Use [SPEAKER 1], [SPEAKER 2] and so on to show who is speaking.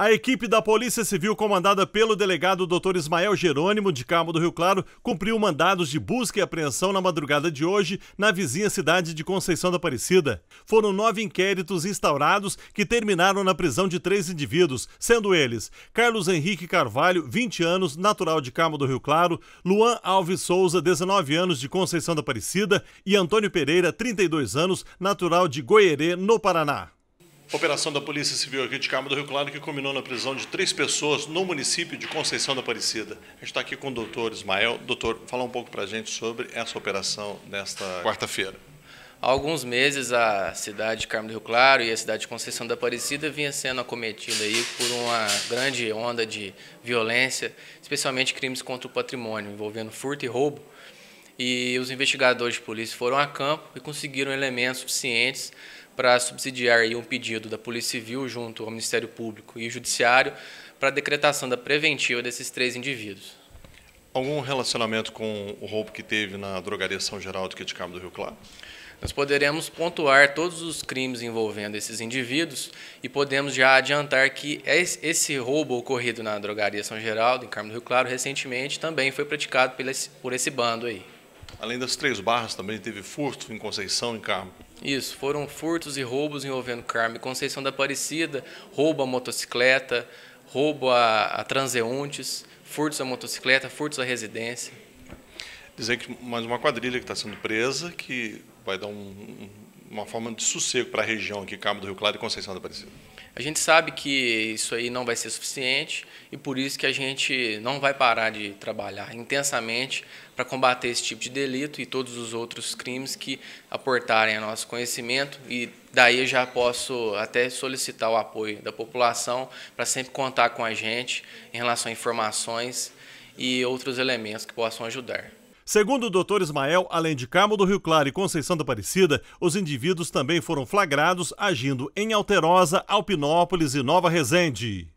[SPEAKER 1] A equipe da Polícia Civil, comandada pelo delegado Dr. Ismael Jerônimo de Cabo do Rio Claro, cumpriu mandados de busca e apreensão na madrugada de hoje na vizinha cidade de Conceição da Aparecida. Foram nove inquéritos instaurados que terminaram na prisão de três indivíduos, sendo eles Carlos Henrique Carvalho, 20 anos, natural de Cabo do Rio Claro, Luan Alves Souza, 19 anos, de Conceição da Aparecida, e Antônio Pereira, 32 anos, natural de Goiere, no Paraná. Operação da Polícia Civil aqui de Carmo do Rio Claro que culminou na prisão de três pessoas no município de Conceição da Aparecida. A gente está aqui com o doutor Ismael.
[SPEAKER 2] Doutor, fala um pouco para a gente sobre essa operação nesta quarta-feira. Há alguns meses a cidade de Carmo do Rio Claro e a cidade de Conceição da Aparecida vinha sendo acometida aí por uma grande onda de violência, especialmente crimes contra o patrimônio, envolvendo furto e roubo e os investigadores de polícia foram a campo e conseguiram elementos suficientes para subsidiar um pedido da Polícia Civil junto ao Ministério Público e Judiciário para a decretação da preventiva desses três indivíduos. Algum relacionamento com o roubo que teve na drogaria São Geraldo que é de Cabo do Rio Claro? Nós poderemos pontuar todos os crimes envolvendo esses indivíduos e podemos já adiantar que esse roubo ocorrido na drogaria São Geraldo, em Carmo do Rio Claro, recentemente também foi praticado por esse bando aí. Além das três barras, também teve furto em Conceição, em Carmo. Isso, foram furtos e roubos envolvendo Carmo Conceição da Aparecida, roubo a motocicleta, roubo a, a transeuntes, furtos a motocicleta, furtos à residência. Dizer que mais uma quadrilha que está sendo presa, que vai dar um uma forma de sossego para a região aqui, Cabo do Rio Claro e Conceição da Aparecida? A gente sabe que isso aí não vai ser suficiente e por isso que a gente não vai parar de trabalhar intensamente para combater esse tipo de delito e todos os outros crimes que aportarem a nosso conhecimento e daí eu já posso até solicitar o apoio da população para sempre contar com a gente em relação a informações e outros elementos que possam ajudar.
[SPEAKER 1] Segundo o doutor Ismael, além de Carmo do Rio Claro e Conceição da Aparecida, os indivíduos também foram flagrados agindo em Alterosa, Alpinópolis e Nova Resende.